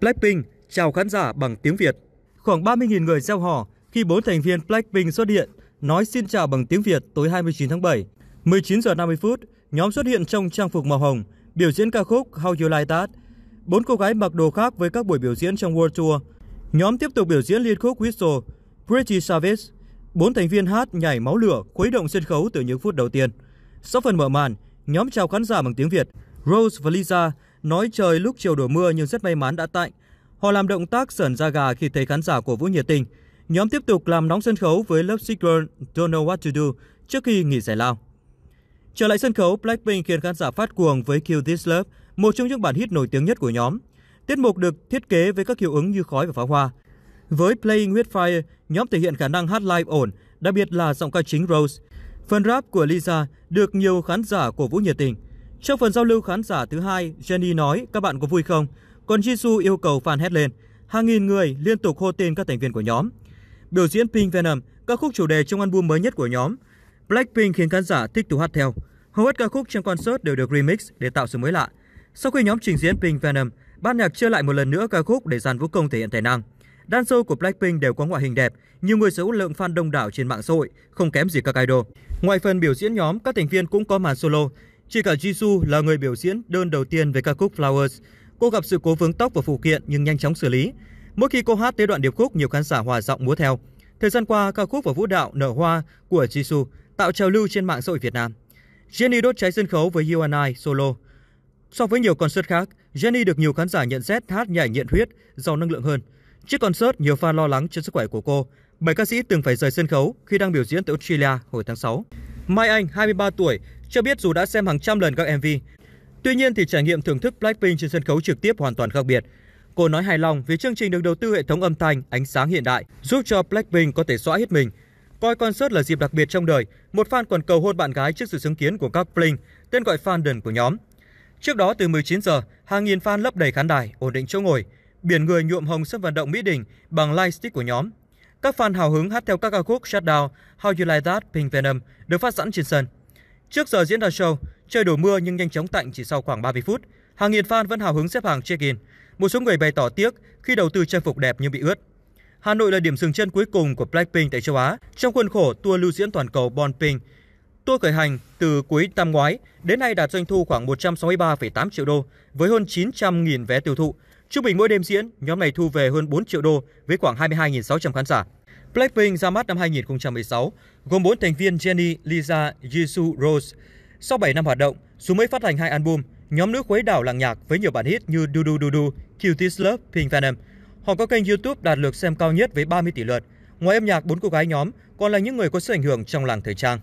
Blackpink chào khán giả bằng tiếng Việt. Khoảng 30.000 người gieo hò khi bốn thành viên Blackpink xuất hiện nói xin chào bằng tiếng Việt tối 29 tháng 7. 19 giờ 50 phút, nhóm xuất hiện trong trang phục màu hồng, biểu diễn ca khúc How You Like That. Bốn cô gái mặc đồ khác với các buổi biểu diễn trong World Tour. Nhóm tiếp tục biểu diễn liên khúc Whistle, Pretty Savage. Bốn thành viên hát nhảy máu lửa, khuấy động sân khấu từ những phút đầu tiên. Sau phần mở màn, nhóm chào khán giả bằng tiếng Việt. Rose và Lisa nói trời lúc chiều đổ mưa nhưng rất may mắn đã tạnh. Họ làm động tác sởn da gà khi thấy khán giả của vũ nhiệt tình. Nhóm tiếp tục làm nóng sân khấu với lớp Secret Don't Know What To Do trước khi nghỉ giải lao. Trở lại sân khấu, Blackpink khiến khán giả phát cuồng với Kill This Love, một trong những bản hit nổi tiếng nhất của nhóm. Tiết mục được thiết kế với các hiệu ứng như khói và pháo hoa. Với Playing With Fire, nhóm thể hiện khả năng hát live ổn, đặc biệt là giọng ca chính Rose. Phần rap của Lisa được nhiều khán giả cổ vũ nhiệt tình. Trong phần giao lưu khán giả thứ hai, Jenny nói các bạn có vui không? Còn Jisoo yêu cầu fan hét lên. Hàng nghìn người liên tục hô tên các thành viên của nhóm. Biểu diễn Pink Venom, ca khúc chủ đề trong album mới nhất của nhóm. Blackpink khiến khán giả thích thú hát theo. Hầu hết ca khúc trong concert đều được remix để tạo sự mới lạ. Sau khi nhóm trình diễn Pink Venom, ban nhạc chơi lại một lần nữa ca khúc để dàn vũ công thể hiện tài năng. Dancer của Blackpink đều có ngoại hình đẹp, nhiều người sở hữu lượng fan đông đảo trên mạng xã hội, không kém gì các idol. Ngoài phần biểu diễn nhóm, các thành viên cũng có màn solo. Chỉ cả Jisoo là người biểu diễn đơn đầu tiên về ca khúc Flowers. Cô gặp sự cố vướng tóc và phụ kiện nhưng nhanh chóng xử lý. Mỗi khi cô hát tới đoạn điệp khúc, nhiều khán giả hòa giọng múa theo. Thời gian qua, ca khúc và vũ đạo nở hoa của Jisoo tạo trào lưu trên mạng xã hội Việt Nam. Jennie đốt cháy sân khấu với You and I solo. So với nhiều concert khác, Jennie được nhiều khán giả nhận xét hát nhảy nhiệt huyết, giàu năng lượng hơn. Trước concert, nhiều fan lo lắng cho sức khỏe của cô. Bảy ca sĩ từng phải rời sân khấu khi đang biểu diễn tại Australia hồi tháng 6. Mai Anh, 23 tuổi, cho biết dù đã xem hàng trăm lần các MV, tuy nhiên thì trải nghiệm thưởng thức Blackpink trên sân khấu trực tiếp hoàn toàn khác biệt. Cô nói hài lòng vì chương trình được đầu tư hệ thống âm thanh, ánh sáng hiện đại, giúp cho Blackpink có thể xóa hết mình. Coi concert là dịp đặc biệt trong đời, một fan còn cầu hôn bạn gái trước sự chứng kiến của các Blink, tên gọi fandom của nhóm. Trước đó từ 19 giờ, hàng nghìn fan lấp đầy khán đài, ổn định chỗ ngồi. Biển người nhuộm hồng sân vận động Mỹ Đình bằng lightstick của nhóm. Các fan hào hứng hát theo các ca khúc Shutdown, How You Like That, Pink Venom được phát sẵn trên sân. Trước giờ diễn ra show, trời đổ mưa nhưng nhanh chóng tạnh chỉ sau khoảng 30 phút. Hàng nghìn fan vẫn hào hứng xếp hàng check-in. Một số người bày tỏ tiếc khi đầu tư trang phục đẹp nhưng bị ướt. Hà Nội là điểm dừng chân cuối cùng của Blackpink tại châu Á trong khuôn khổ tour lưu diễn toàn cầu Bonpink. Tour khởi hành từ cuối năm ngoái đến nay đạt doanh thu khoảng 163,8 triệu đô với hơn 900.000 vé tiêu thụ. Trung bình mỗi đêm diễn, nhóm này thu về hơn 4 triệu đô với khoảng 22.600 khán giả. Blackpink ra mắt năm 2016, gồm 4 thành viên Jennie, Lisa, Jisoo, Rose. Sau 7 năm hoạt động, dù mới phát hành hai album, nhóm nữ khuấy đảo làng nhạc với nhiều bản hit như Do Do Do Do, Cutest Love, Pink Venom. Họ có kênh YouTube đạt lượt xem cao nhất với 30 tỷ lượt. Ngoài âm nhạc, bốn cô gái nhóm còn là những người có sự ảnh hưởng trong làng thời trang.